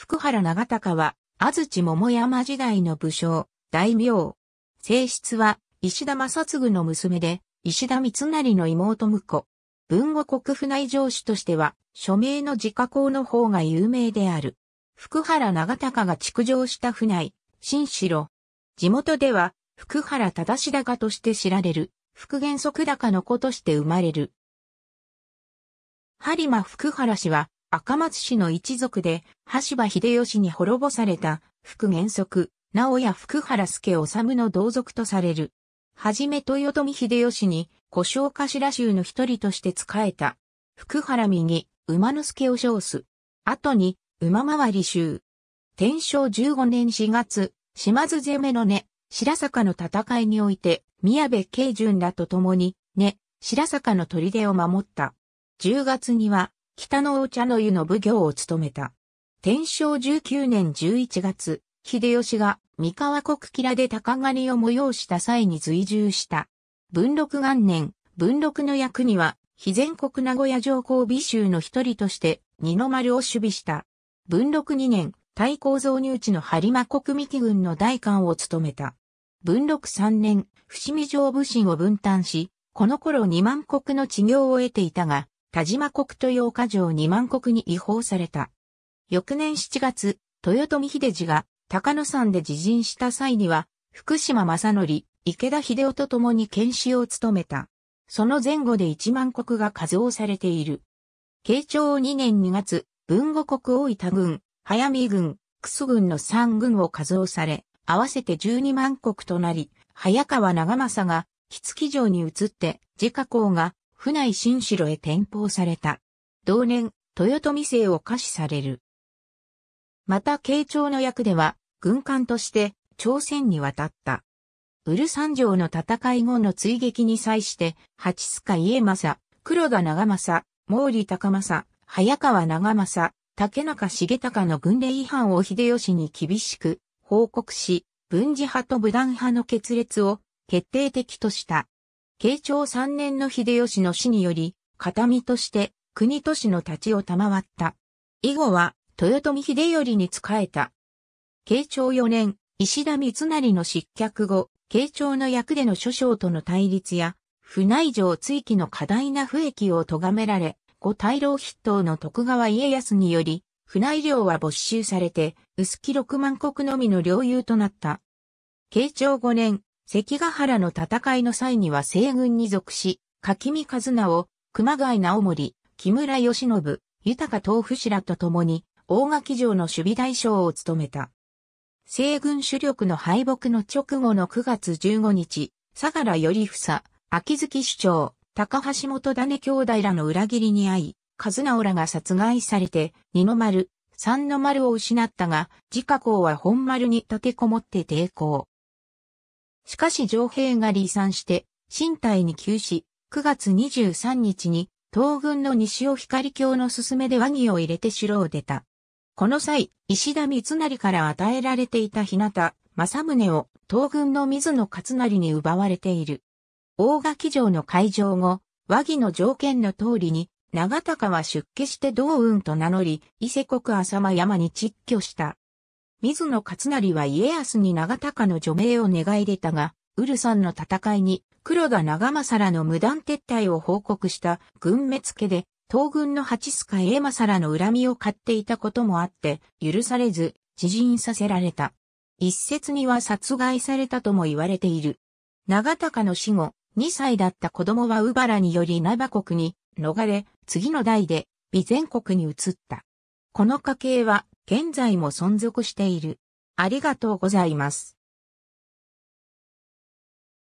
福原長隆は、安土桃山時代の武将、大名。正室は、石田正嗣の娘で、石田三成の妹婿。文後国府内城司としては、署名の自家公の方が有名である。福原長隆が築城した府内、新城。地元では、福原忠高として知られる、福原則高の子として生まれる。播磨福原氏は、赤松氏の一族で、橋場秀吉に滅ぼされた、福元則、直屋福原助治の同族とされる。はじめ豊臣秀吉に、故障頭衆の一人として仕えた。福原右、馬之助を称す。後に、馬回り衆。天正15年4月、島津攻めの根、ね、白坂の戦いにおいて、宮部慶順らと共に、ね、白坂の砦を守った。10月には、北のお茶の湯の奉行を務めた。天正19年11月、秀吉が三河国吉良で鷹狩りを催した際に随従した。文禄元年、文禄の役には、非全国名古屋上皇美衆の一人として、二の丸を守備した。文禄2年、太閤造入地の播磨国三木軍の大官を務めた。文禄3年、伏見城武神を分担し、この頃2万国の治業を得ていたが、田島国豊岡城二万国に違法された。翌年7月、豊臣秀治が高野山で自陣した際には、福島正則、池田秀夫と共に剣士を務めた。その前後で一万国が数をされている。慶長2年2月、文後国大分軍、早見軍、楠軍の3軍を数をされ、合わせて12万国となり、早川長政が、木月城に移って、自家公が府内新城へ転向された。同年、豊臣姓を可視される。また慶長の役では、軍艦として朝鮮に渡った。ウル三条の戦い後の追撃に際して、八須賀家政、黒田長政、毛利高政、早川長政、竹中重隆の軍令違反を秀吉に厳しく報告し、軍事派と武断派の決裂を決定的とした。慶長3年の秀吉の死により、形見として国都市の立ちを賜った。以後は豊臣秀頼に仕えた。慶長4年、石田三成の失脚後、慶長の役での諸将との対立や、府内城追記の過大な不益を咎められ、後大老筆頭の徳川家康により、府内領は没収されて、薄木六万国のみの領有となった。慶長5年、関ヶ原の戦いの際には西軍に属し、柿見和直、熊谷直森、木村義信、豊東氏らと共に、大垣城の守備大将を務めた。西軍主力の敗北の直後の9月15日、相良頼房、秋月市長、高橋元種兄弟らの裏切りに遭い、和直らが殺害されて、二の丸、三の丸を失ったが、自家公は本丸に立てこもって抵抗。しかし上兵が離散して、身体に急死、9月23日に、東軍の西尾光教の勧めで和議を入れて城を出た。この際、石田三成から与えられていた日向、正宗を東軍の水野勝成に奪われている。大垣城の会場後、和議の条件の通りに、長高は出家して道雲と名乗り、伊勢国浅間山に窒居した。水野勝成は家康に長高の除名を願い出たが、ウルさんの戦いに黒田長政らの無断撤退を報告した軍滅家で、東軍の八須賀栄政の恨みを買っていたこともあって、許されず、知人させられた。一説には殺害されたとも言われている。長高の死後、二歳だった子供はウバラにより稲葉国に逃れ、次の代で備前国に移った。この家系は現在も存続している。ありがとうございます。